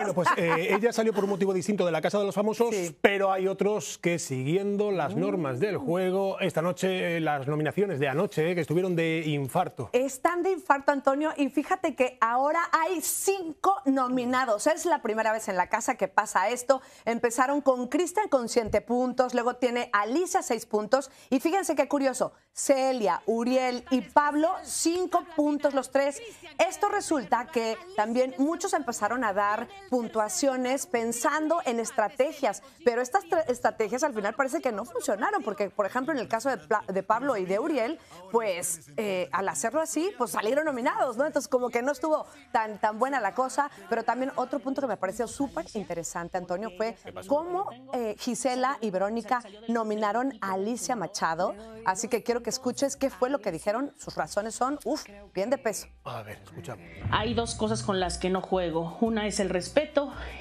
Bueno, pues eh, ella salió por un motivo distinto de la Casa de los Famosos, pero hay otros que siguiendo las mm. normas del juego, esta noche eh, las nominaciones de anoche, eh, que estuvieron de infarto. Están de infarto, Antonio, y fíjate que ahora hay cinco nominados. Es la primera vez en la casa que pasa esto. Empezaron con Cristian con siete puntos, luego tiene Alicia seis puntos, y fíjense qué curioso, Celia, Uriel y Pablo cinco puntos los tres. Esto resulta que también muchos empezaron a dar puntuaciones pensando en estrategias, pero estas estrategias al final parece que no funcionaron, porque por ejemplo en el caso de, Pablo y de Uriel, pues eh, al hacerlo así, pues salieron nominados, ¿no? Entonces como que no estuvo tan, tan buena la cosa, pero también otro punto que me pareció súper interesante, Antonio, fue cómo eh, Gisela y Verónica nominaron a Alicia Machado, así que quiero que escuches qué fue lo que dijeron, sus razones son, uff, bien de peso. A ver, escuchamos. Hay dos cosas con las que no juego, una es el respeto,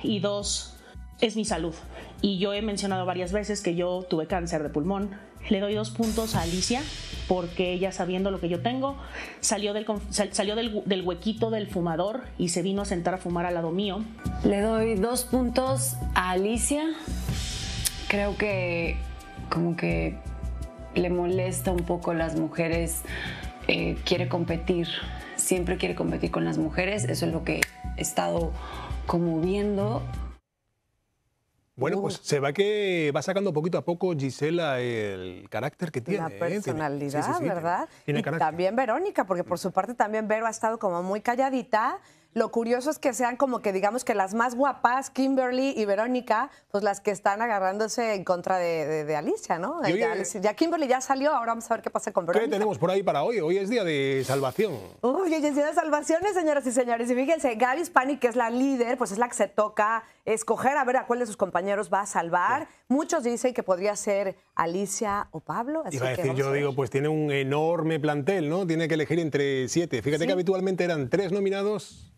y dos, es mi salud. Y yo he mencionado varias veces que yo tuve cáncer de pulmón. Le doy dos puntos a Alicia porque ella sabiendo lo que yo tengo, salió, del, salió del, huequito del fumador y se vino a sentar a fumar al lado mío. Le doy dos puntos a Alicia. Creo que como que le molesta un poco las mujeres, eh, quiere competir siempre quiere competir con las mujeres. Eso es lo que he estado como viendo. Bueno, pues se va que va sacando poquito a poco Gisela el carácter que tiene. La personalidad, ¿verdad? y también Verónica, porque por su parte también Vero ha estado como muy calladita lo curioso es que sean como que digamos que las más guapas, Kimberly y Verónica, pues las que están agarrándose en contra de, Alicia, ¿no? ya, Kimberly ya salió, ahora vamos a ver qué pasa con Verónica. ¿Qué tenemos por ahí para hoy? Hoy es día de salvación. Uy, hoy es día de salvaciones, señoras y señores. Y fíjense, Gaby Spani, que es la líder, pues es la que se toca escoger a ver a cuál de sus compañeros va a salvar. Muchos dicen que podría ser Alicia o Pablo. Así a decir, yo digo, pues tiene un enorme plantel, ¿no? Tiene que elegir entre siete. Fíjate que habitualmente eran tres nominados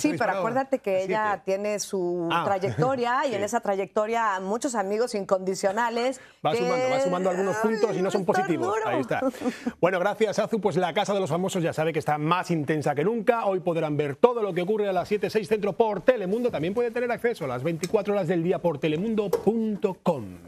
sí, pero acuérdate que ella tiene su ah, trayectoria y en esa trayectoria muchos amigos incondicionales. Va sumando, va sumando algunos puntos y no son positivos. Ahí está. Bueno, gracias, Azu. Pues la Casa de los Famosos ya sabe que está más intensa que nunca. Hoy podrán ver todo lo que ocurre a las 7, 6 centro por Telemundo. También puede tener acceso a las 24 horas del día por telemundo.com.